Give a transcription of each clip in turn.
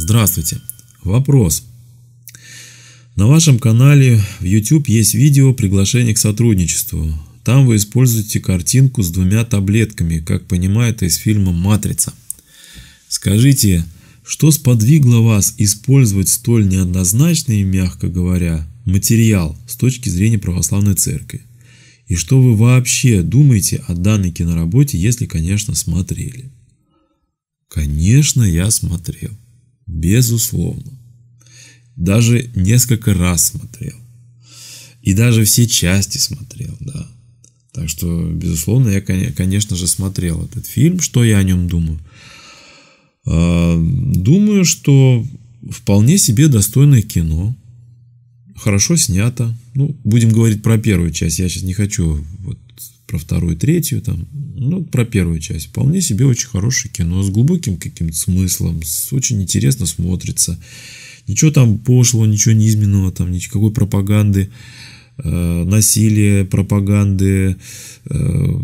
Здравствуйте! Вопрос. На вашем канале в YouTube есть видео «Приглашение к сотрудничеству». Там вы используете картинку с двумя таблетками, как понимаю, это из фильма «Матрица». Скажите, что сподвигло вас использовать столь неоднозначный, мягко говоря, материал с точки зрения православной церкви? И что вы вообще думаете о данной киноработе, если, конечно, смотрели? Конечно, я смотрел. Безусловно. Даже несколько раз смотрел. И даже все части смотрел, да. Так что, безусловно, я, конечно же, смотрел этот фильм. Что я о нем думаю? А, думаю, что вполне себе достойное кино. Хорошо снято. Ну, будем говорить про первую часть. Я сейчас не хочу вот про вторую, третью, там, ну, про первую часть. Вполне себе очень хорошее кино, с глубоким каким-то смыслом, с, очень интересно смотрится. Ничего там пошло, ничего неизменного, там, никакой пропаганды, э, насилия, пропаганды э,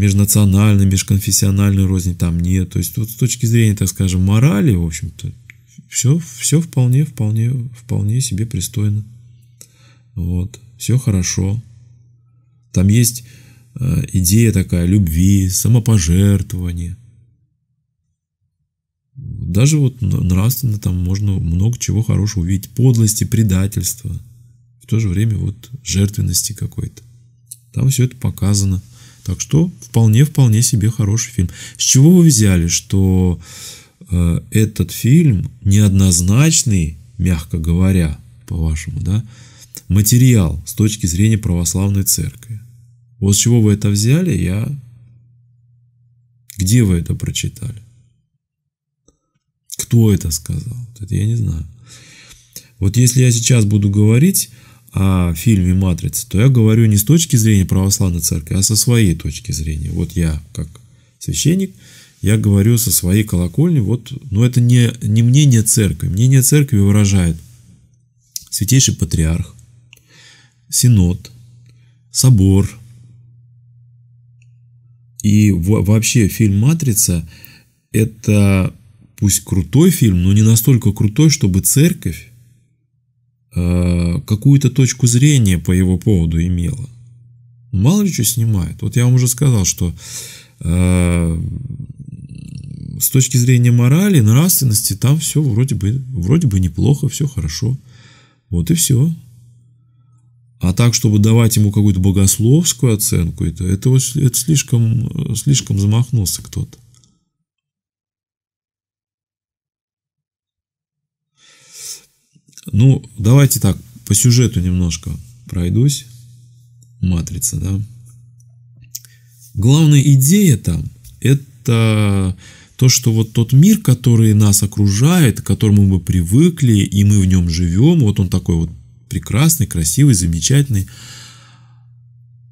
межнациональной, межконфессиональной розни там нет. То есть, вот с точки зрения, так скажем, морали, в общем-то, все, все вполне, вполне, вполне себе пристойно. Вот. Все хорошо. Там есть Э, идея такая любви, самопожертвования. Даже вот нравственно там можно много чего хорошего увидеть. Подлости, предательства. В то же время вот жертвенности какой-то. Там все это показано. Так что вполне-вполне себе хороший фильм. С чего вы взяли, что э, этот фильм неоднозначный, мягко говоря, по-вашему, да, материал с точки зрения православной церкви? Вот с чего вы это взяли, я... Где вы это прочитали? Кто это сказал? Это я не знаю. Вот если я сейчас буду говорить о фильме «Матрица», то я говорю не с точки зрения православной церкви, а со своей точки зрения. Вот я, как священник, я говорю со своей колокольни, вот, но это не, не мнение церкви. Мнение церкви выражает святейший патриарх, синод, собор – и вообще фильм «Матрица» — это пусть крутой фильм, но не настолько крутой, чтобы церковь э, какую-то точку зрения по его поводу имела. Мало ли что снимает. Вот я вам уже сказал, что э, с точки зрения морали, нравственности, там все вроде бы, вроде бы неплохо, все хорошо. Вот и все. А так, чтобы давать ему какую-то богословскую оценку, это, это, это слишком, э, слишком замахнулся кто-то. Ну, давайте так, по сюжету немножко пройдусь. Матрица, да. Главная идея там – это то, что вот тот мир, который нас окружает, к которому мы привыкли, и мы в нем живем, вот он такой вот прекрасный, красивый, замечательный.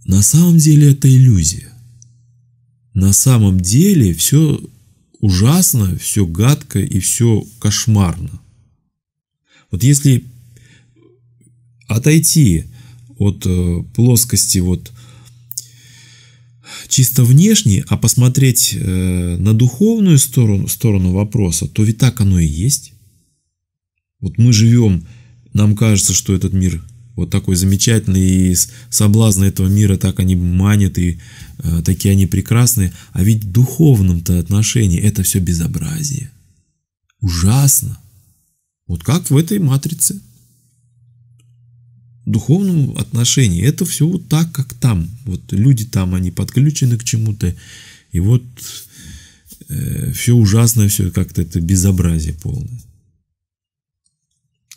На самом деле это иллюзия. На самом деле все ужасно, все гадко и все кошмарно. Вот если отойти от э, плоскости вот чисто внешней, а посмотреть э, на духовную сторону, сторону вопроса, то ведь так оно и есть. Вот мы живем нам кажется, что этот мир вот такой замечательный, и соблазны этого мира так они манят, и э, такие они прекрасные. А ведь в духовном-то отношении это все безобразие. Ужасно. Вот как в этой матрице. В духовном отношении это все вот так, как там. Вот люди там, они подключены к чему-то. И вот э, все ужасное, все как-то это безобразие полное.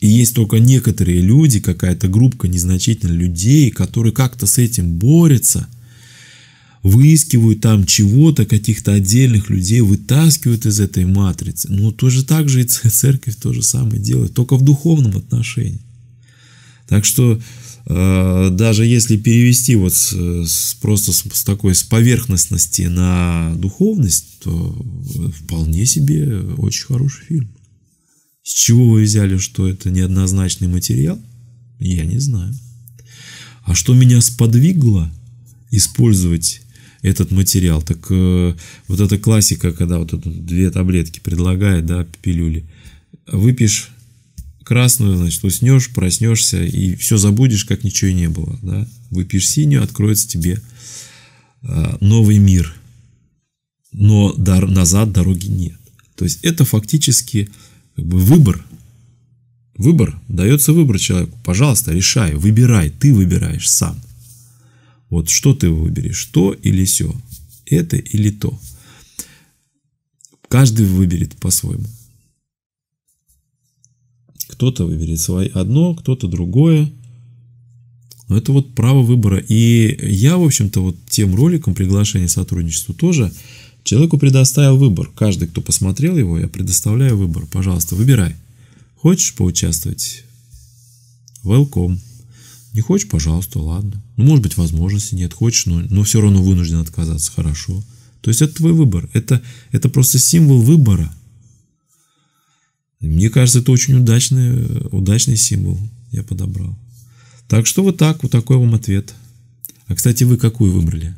И есть только некоторые люди, какая-то группа незначительных людей, которые как-то с этим борются, выискивают там чего-то, каких-то отдельных людей, вытаскивают из этой матрицы. Но ну, тоже так же и церковь то же самое делает, только в духовном отношении. Так что э, даже если перевести вот с, с, просто с, с такой с поверхностности на духовность, то вполне себе очень хороший фильм. С чего вы взяли, что это неоднозначный материал? Я не знаю. А что меня сподвигло использовать этот материал? Так э, вот эта классика, когда вот это две таблетки предлагает, да, пилюли. Выпьешь красную, значит, уснешь, проснешься и все забудешь, как ничего и не было, да. Выпьешь синюю, откроется тебе э, новый мир. Но дар, назад дороги нет. То есть это фактически как бы выбор. Выбор, дается выбор человеку. Пожалуйста, решай, выбирай, ты выбираешь сам. Вот что ты выберешь, то или все, это или то. Каждый выберет по-своему. Кто-то выберет свое одно, кто-то другое. Но это вот право выбора. И я, в общем-то, вот тем роликом приглашения сотрудничеству тоже Человеку предоставил выбор. Каждый, кто посмотрел его, я предоставляю выбор. Пожалуйста, выбирай. Хочешь поучаствовать? Welcome. Не хочешь, пожалуйста, ладно. Ну, может быть, возможности нет, хочешь, но, но все равно вынужден отказаться, хорошо. То есть это твой выбор, это, это просто символ выбора. Мне кажется, это очень удачный, удачный символ я подобрал. Так что вот так, вот такой вам ответ. А, кстати, вы какую выбрали?